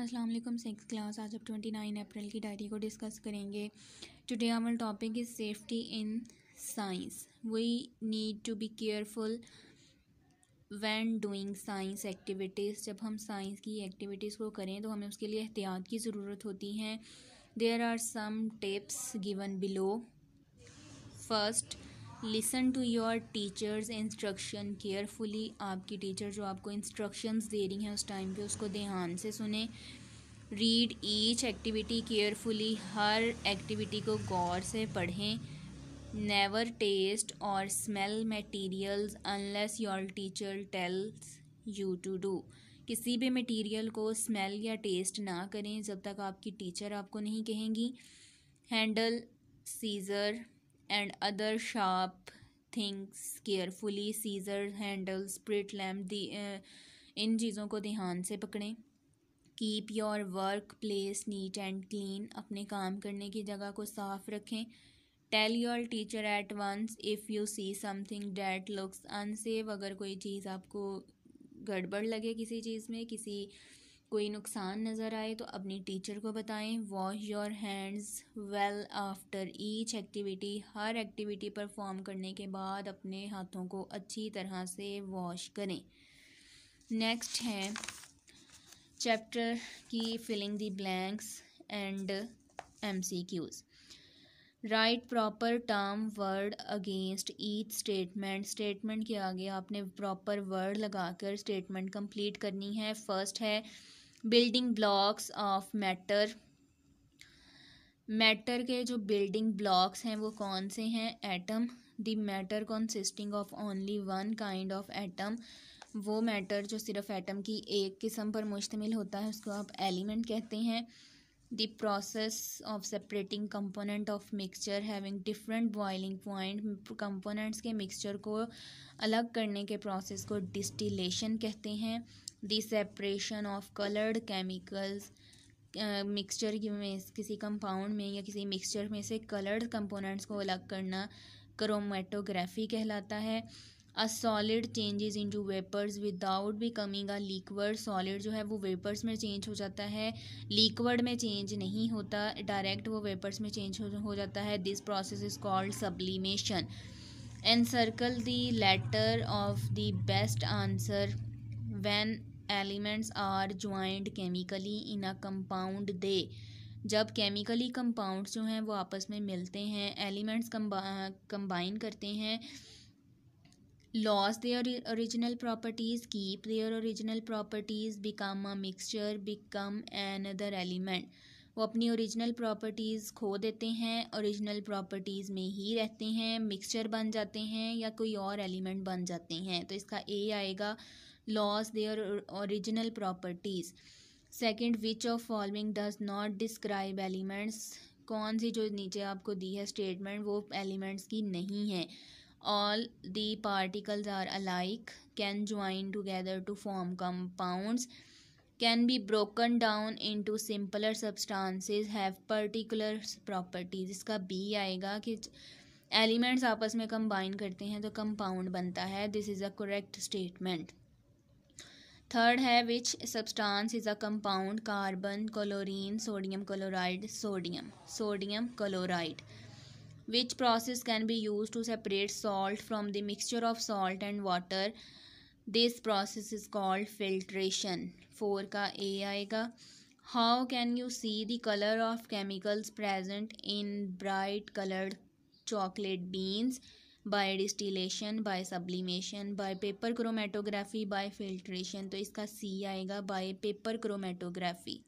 Aslam six class आज अब nine April की डायरी को डिस्कस करेंगे today our topic is safety in science we need to be careful when doing science activities जब हम science की एक्टिविटीज़ को करें तो हमें उसके लिए एहतियात की ज़रूरत होती है there are some tips given below first listen to your teachers instruction carefully आपकी टीचर जो आपको इंस्ट्रक्शंस दे रही हैं उस टाइम पे उसको ध्यान से सुने रीड ईच एक्टिविटी केयरफुली हर एक्टिविटी को गौर से पढ़ें नेवर टेस्ट और smell materials unless your teacher tells you to do किसी भी मटेरियल को स्मेल या टेस्ट ना करें जब तक आपकी टीचर आपको नहीं कहेंगी handle scissors and other sharp things carefully scissors handle spirit lamp इन चीज़ों को ध्यान से पकड़ें keep your workplace neat and clean अपने काम करने की जगह को साफ रखें tell your teacher at once if you see something that looks unsafe अगर कोई चीज़ आपको गड़बड़ लगे किसी चीज़ में किसी कोई नुकसान नज़र आए तो अपनी टीचर को बताएं wash your hands well after each activity हर एक्टिविटी परफॉर्म करने के बाद अपने हाथों को अच्छी तरह से वॉश करें नेक्स्ट है चैप्टर की filling the blanks and M C Qs write proper term word against each statement statement के आगे आपने प्रॉपर वर्ड लगाकर स्टेटमेंट कंप्लीट करनी है फर्स्ट है building blocks of matter matter के जो बिल्डिंग ब्लॉक्स हैं वो कौन से हैं atom the matter consisting of only one kind of atom वो मैटर जो सिर्फ एटम की एक किस्म पर मुश्तमिल होता है उसको आप एलिमेंट कहते हैं the process of separating component of mixture having different boiling point components के मिक्सचर को अलग करने के प्रोसेस को डिस्टिलेशन कहते हैं the separation of coloured chemicals mixture में किसी कंपाउंड में या किसी मिक्सचर में से कलर्ड कंपोनेंट्स को अलग करना क्रोमेटोग्राफी कहलाता है a solid changes into vapours without becoming a liquid solid जो है वो वेपर्स में चेंज हो जाता है लिक्वड में चेंज नहीं होता डायरेक्ट वो वेपर्स में चेंज हो जाता है this process is called sublimation and circle the letter of the best answer when elements are joined chemically in a compound they जब केमिकली कंपाउंड्स जो हैं वो आपस में मिलते हैं एलिमेंट्स कंबाइन करते हैं lose their original properties keep their original properties become a mixture become another element वो अपनी ओरिजिनल प्रॉपर्टीज़ खो देते हैं ओरिजिनल प्रॉपर्टीज़ में ही रहते हैं मिक्सचर बन जाते हैं या कोई और एलिमेंट बन जाते हैं तो इसका ए आएगा lost their original properties second which of following does not describe elements कौन सी जो नीचे आपको दी है स्टेटमेंट वो एलिमेंट्स की नहीं है all the particles are alike can join together to form compounds can be broken down into simpler substances have particular properties इसका बी आएगा कि एलिमेंट्स आपस में कंबाइन करते हैं तो कंपाउंड बनता है this is a correct statement third है which substance is a compound carbon chlorine sodium chloride sodium sodium chloride which process can be use to separate salt from the mixture of salt and water this process is called filtration four का A आएगा how can you see the colour of chemicals present in bright coloured chocolate beans by distillation by sublimation by paper chromatography by filtration तो इसका सी आएगा bye paper chromatography